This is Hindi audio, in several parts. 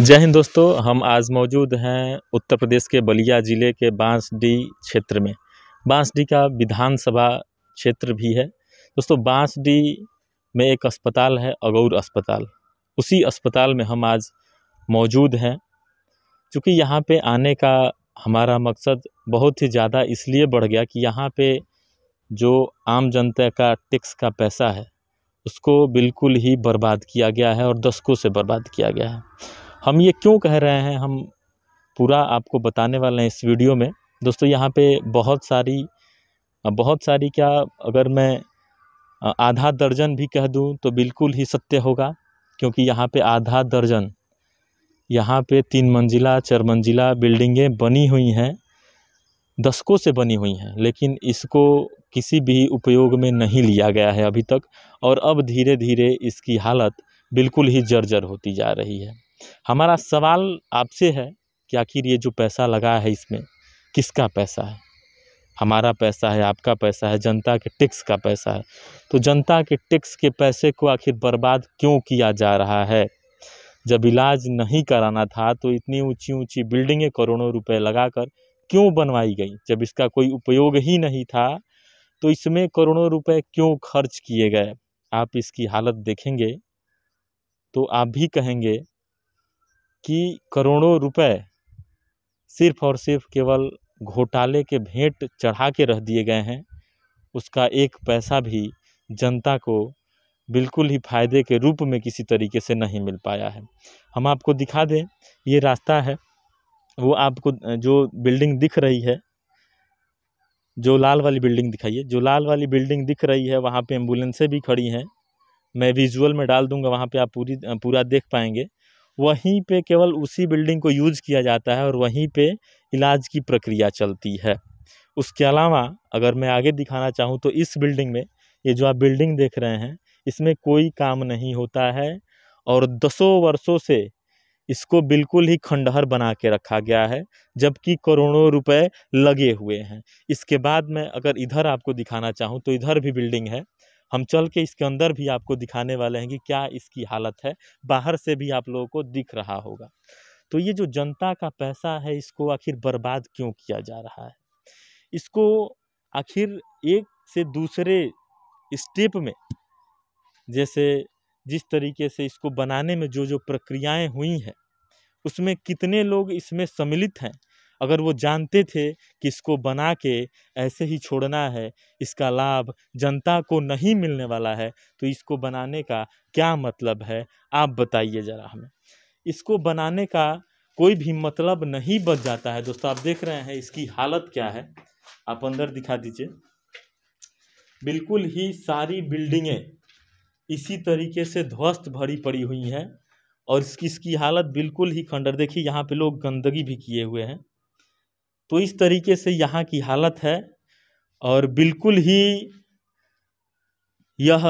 जय हिंद दोस्तों हम आज मौजूद हैं उत्तर प्रदेश के बलिया ज़िले के बांसडी क्षेत्र में बांसडी का विधानसभा क्षेत्र भी है दोस्तों बांसडी में एक अस्पताल है अगौर अस्पताल उसी अस्पताल में हम आज मौजूद हैं चूँकि यहाँ पे आने का हमारा मकसद बहुत ही ज़्यादा इसलिए बढ़ गया कि यहाँ पे जो आम जनता का टैक्स का पैसा है उसको बिल्कुल ही बर्बाद किया गया है और दशकों से बर्बाद किया गया है हम ये क्यों कह रहे हैं हम पूरा आपको बताने वाले हैं इस वीडियो में दोस्तों यहाँ पे बहुत सारी बहुत सारी क्या अगर मैं आधा दर्जन भी कह दूँ तो बिल्कुल ही सत्य होगा क्योंकि यहाँ पे आधा दर्जन यहाँ पे तीन मंजिला चार मंजिला बिल्डिंगें बनी हुई हैं दशकों से बनी हुई हैं लेकिन इसको किसी भी उपयोग में नहीं लिया गया है अभी तक और अब धीरे धीरे इसकी हालत बिल्कुल ही जर्जर होती जा रही है हमारा सवाल आपसे है कि आखिर ये जो पैसा लगा है इसमें किसका पैसा है हमारा पैसा है आपका पैसा है जनता के टैक्स का पैसा है तो जनता के टैक्स के पैसे को आखिर बर्बाद क्यों किया जा रहा है जब इलाज नहीं कराना था तो इतनी ऊंची ऊंची बिल्डिंगें करोड़ों रुपए लगाकर क्यों बनवाई गई जब इसका कोई उपयोग ही नहीं था तो इसमें करोड़ों रुपए क्यों खर्च किए गए आप इसकी हालत देखेंगे तो आप भी कहेंगे कि करोड़ों रुपए सिर्फ और सिर्फ केवल घोटाले के भेंट चढ़ा के रख दिए गए हैं उसका एक पैसा भी जनता को बिल्कुल ही फायदे के रूप में किसी तरीके से नहीं मिल पाया है हम आपको दिखा दें ये रास्ता है वो आपको जो बिल्डिंग दिख रही है जो लाल वाली बिल्डिंग दिखाइए जो लाल वाली बिल्डिंग दिख रही है वहाँ पे एम्बुलेंसें भी खड़ी हैं मैं विजुअल में डाल दूंगा वहाँ पे आप पूरी पूरा देख पाएंगे वहीं पे केवल उसी बिल्डिंग को यूज किया जाता है और वहीं पे इलाज की प्रक्रिया चलती है उसके अलावा अगर मैं आगे दिखाना चाहूँ तो इस बिल्डिंग में ये जो आप बिल्डिंग देख रहे हैं इसमें कोई काम नहीं होता है और दसों वर्षों से इसको बिल्कुल ही खंडहर बना के रखा गया है जबकि करोड़ों रुपए लगे हुए हैं इसके बाद में अगर इधर आपको दिखाना चाहूँ तो इधर भी बिल्डिंग है हम चल के इसके अंदर भी आपको दिखाने वाले हैं कि क्या इसकी हालत है बाहर से भी आप लोगों को दिख रहा होगा तो ये जो जनता का पैसा है इसको आखिर बर्बाद क्यों किया जा रहा है इसको आखिर एक से दूसरे स्टेप में जैसे जिस तरीके से इसको बनाने में जो जो प्रक्रियाएँ हुई हैं उसमें कितने लोग इसमें सम्मिलित हैं अगर वो जानते थे कि इसको बना के ऐसे ही छोड़ना है इसका लाभ जनता को नहीं मिलने वाला है तो इसको बनाने का क्या मतलब है आप बताइए ज़रा हमें इसको बनाने का कोई भी मतलब नहीं बच जाता है दोस्तों आप देख रहे हैं इसकी हालत क्या है आप अंदर दिखा दीजिए बिल्कुल ही सारी बिल्डिंगें इसी तरीके से ध्वस्त भरी पड़ी हुई हैं और इसकी इसकी हालत बिल्कुल ही खंडर देखिए यहाँ पे लोग गंदगी भी किए हुए हैं तो इस तरीके से यहाँ की हालत है और बिल्कुल ही यह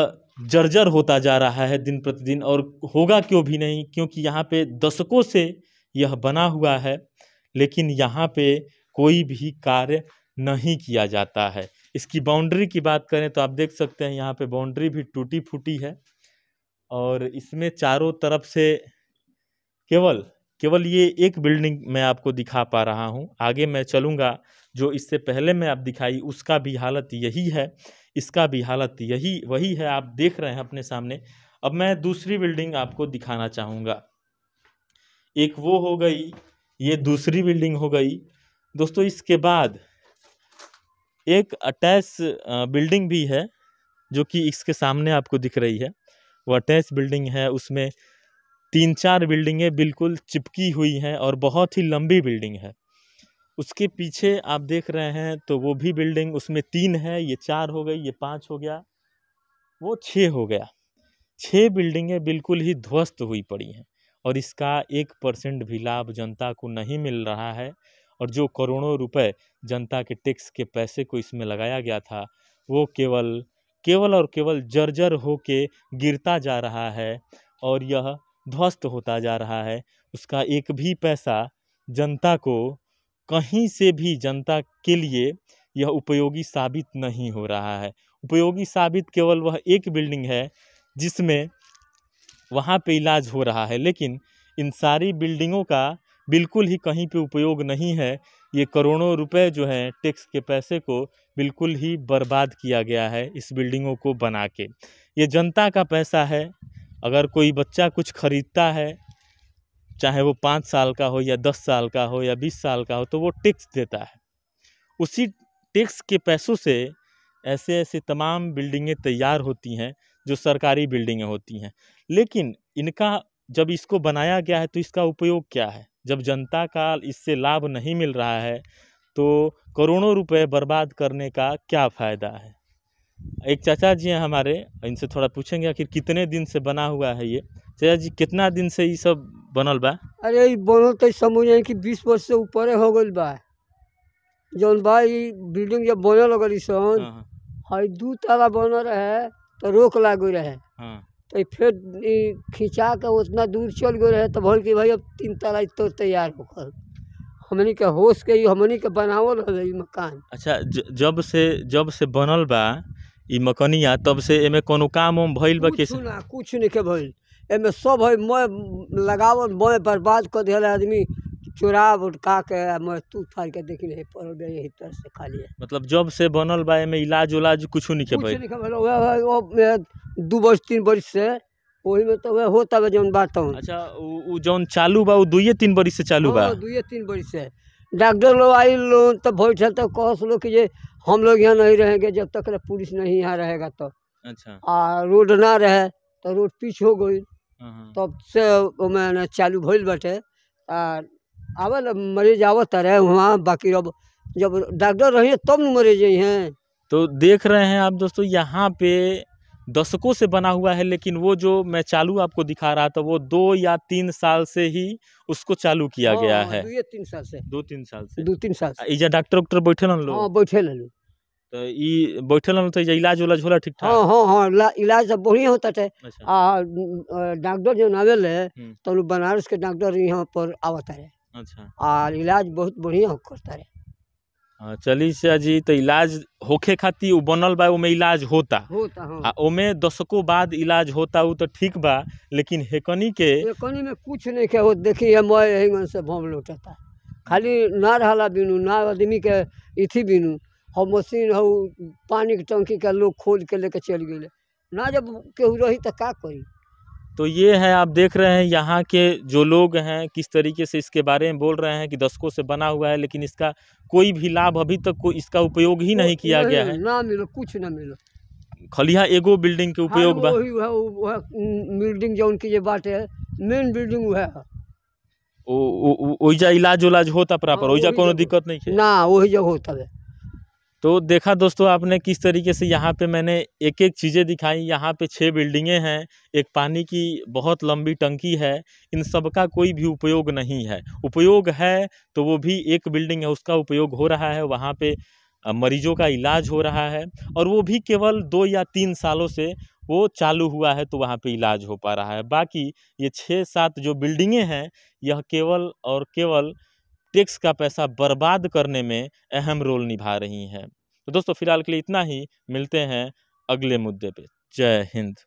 जर्जर होता जा रहा है दिन प्रतिदिन और होगा क्यों भी नहीं क्योंकि यहाँ पे दशकों से यह बना हुआ है लेकिन यहाँ पे कोई भी कार्य नहीं किया जाता है इसकी बाउंड्री की बात करें तो आप देख सकते हैं यहाँ पे बाउंड्री भी टूटी फूटी है और इसमें चारों तरफ से केवल केवल ये एक बिल्डिंग मैं आपको दिखा पा रहा हूँ आगे मैं चलूँगा जो इससे पहले मैं आप दिखाई उसका भी हालत यही है इसका भी हालत यही वही है आप देख रहे हैं अपने सामने अब मैं दूसरी बिल्डिंग आपको दिखाना चाहूँगा एक वो हो गई ये दूसरी बिल्डिंग हो गई दोस्तों इसके बाद एक अटैच बिल्डिंग भी है जो कि इसके सामने आपको दिख रही है वो अटैच बिल्डिंग है उसमें तीन चार बिल्डिंगें बिल्कुल चिपकी हुई हैं और बहुत ही लंबी बिल्डिंग है उसके पीछे आप देख रहे हैं तो वो भी बिल्डिंग उसमें तीन है ये चार हो गई ये पाँच हो गया वो छः हो गया छः बिल्डिंगें बिल्कुल ही ध्वस्त हुई पड़ी हैं और इसका एक परसेंट भी लाभ जनता को नहीं मिल रहा है और जो करोड़ों रुपए जनता के टैक्स के पैसे को इसमें लगाया गया था वो केवल केवल और केवल जर्जर हो के गिरता जा रहा है और यह ध्वस्त होता जा रहा है उसका एक भी पैसा जनता को कहीं से भी जनता के लिए यह उपयोगी साबित नहीं हो रहा है उपयोगी साबित केवल वह एक बिल्डिंग है जिसमें वहाँ पे इलाज हो रहा है लेकिन इन सारी बिल्डिंगों का बिल्कुल ही कहीं पे उपयोग नहीं है ये करोड़ों रुपए जो हैं टैक्स के पैसे को बिल्कुल ही बर्बाद किया गया है इस बिल्डिंगों को बना के ये जनता का पैसा है अगर कोई बच्चा कुछ ख़रीदता है चाहे वो पाँच साल का हो या दस साल का हो या बीस साल का हो तो वो टैक्स देता है उसी टैक्स के पैसों से ऐसे ऐसे तमाम बिल्डिंगें तैयार होती हैं जो सरकारी बिल्डिंगें होती हैं लेकिन इनका जब इसको बनाया गया है तो इसका उपयोग क्या है जब जनता का इससे लाभ नहीं मिल रहा है तो करोड़ों रुपए बर्बाद करने का क्या फ़ायदा है एक चाचा जी हैं हमारे इनसे थोड़ा पूछेंगे आखिर कितने दिन से बना हुआ है ये चाचा जी कितना दिन से ये सब बनल बा अरे बनल तो समझ कि बीस वर्ष से ऊपर हो गई बा जौन भाई बिल्डिंग जब बनल गई सन हाँ, हाँ। हई दू ताला बनल रहे तो रोक लागे रहे हाँ। तो फिर ई खिंचा के उतना दूर चल गए रहे तो बोल कि भाई अब तीन तला तो तैयार होकर हमने के होश के हमने के बनावल रहे मकान अच्छा जब से जब से बनल बा मकनिया तब से एमे कोनो काम उम भइल बा किस ना कुछ नहीं के भइल एमे सब है मैं लगावल मैं बर्बाद कर दिया आदमी चोराब उठका के मस्तू फाड़ के देखी नहीं पर गई यही तरह तो से खा लिए मतलब जब से बनल बा एमे इलाज उलाज कुछ नहीं के भाई दो बज तीन बज से वही में तो वह होता है जौन बात हूँ अच्छा वो जौन चालू बा वो दुए तीन बरी से चालू बा हाँ, दुए तीन बरी से डॉक्टर लोग आई लो तो बैठल तो कहस लोग कि ये हम लोग यहाँ नहीं रहेंगे जब तक पुलिस नहीं यहाँ रहेगा तो अच्छा आ रोड ना रहे तो रोड पीछ हो गई हाँ, हाँ। तब तो से मैंने चालू भइल बटे आवल मरीज आवा रहे वहाँ बाकी अब जब डॉक्टर रहिए तब न मरीज हैं तो देख रहे हैं आप दोस्तों यहाँ पे दशकों से बना हुआ है लेकिन वो जो मैं चालू आपको दिखा रहा था वो दो या तीन साल से ही उसको चालू किया आ, हाँ, गया हाँ, है दो तीन साल से दो तीन साल से दो तीन साल से डॉक्टर उक्टर बैठे लोग हाँ, बैठे लोग तो ई तो इलाज उलाज होला ठीक ठाक हाँ हाँ इलाज सब बढ़िया होता है अच्छा। डॉक्टर जो नावे तो बनारस के डॉक्टर यहाँ पर आवा है अच्छा और इलाज बहुत बढ़िया हो करता है चली से जी तो इलाज होखे खाती वो बनल बा ओमे इलाज होता होता हाँ। आ दशकों बाद इलाज होता वो तो ठीक बा लेकिन हेकनी के हेकनी में कुछ नहीं के हो देखी है मैं यही से भम लौटता खाली ना रहला बिनु ना आदमी के इथी बिनु हो मशीन हो पानी के टंकी का लोग खोल के लेके चल गए ना जब केहू रही तो का करी तो ये है आप देख रहे हैं यहाँ के जो लोग हैं किस तरीके से इसके बारे में बोल रहे हैं कि दशकों से बना हुआ है लेकिन इसका कोई भी लाभ अभी तक को इसका उपयोग ही नहीं किया नहीं, गया है ना मिलो कुछ ना मिलो खलिया एगो बिल्डिंग के हाँ, उपयोग हाँ, बिल्डिंग जो उनकी ये बात है मेन बिल्डिंग वह ओइजा इलाज उलाज होता प्रॉपर वही हाँ, कोनो दिक्कत नहीं है ना वही जो होता है तो देखा दोस्तों आपने किस तरीके से यहाँ पे मैंने एक एक चीज़ें दिखाई यहाँ पे छः बिल्डिंगें हैं एक पानी की बहुत लंबी टंकी है इन सब का कोई भी उपयोग नहीं है उपयोग है तो वो भी एक बिल्डिंग है उसका उपयोग हो रहा है वहाँ पे मरीजों का इलाज हो रहा है और वो भी केवल दो या तीन सालों से वो चालू हुआ है तो वहाँ पर इलाज हो पा रहा है बाकी ये छः सात जो बिल्डिंगें हैं यह केवल और केवल टैक्स का पैसा बर्बाद करने में अहम रोल निभा रही हैं तो दोस्तों फिलहाल के लिए इतना ही मिलते हैं अगले मुद्दे पे जय हिंद